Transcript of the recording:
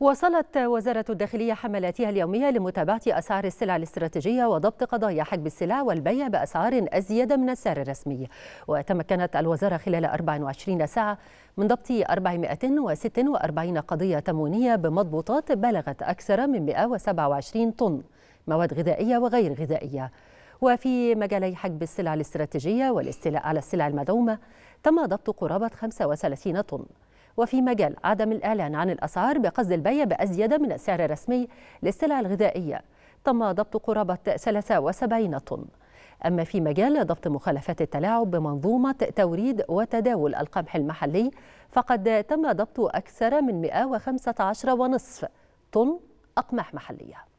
وصلت وزارة الداخلية حملاتها اليومية لمتابعة أسعار السلع الاستراتيجية وضبط قضايا حجب السلع والبيع بأسعار أزيد من السعر الرسمي وتمكنت الوزارة خلال 24 ساعة من ضبط 446 قضية تموينية بمضبوطات بلغت أكثر من 127 طن مواد غذائية وغير غذائية وفي مجالي حجب السلع الاستراتيجية والاستيلاء على السلع المدعومة تم ضبط قرابة 35 طن وفي مجال عدم الإعلان عن الأسعار بقصد البيع بأزيد من السعر الرسمي للسلع الغذائية تم ضبط قرابة 73 طن أما في مجال ضبط مخالفات التلاعب بمنظومة توريد وتداول القمح المحلي فقد تم ضبط أكثر من 115 ونصف طن أقمح محلية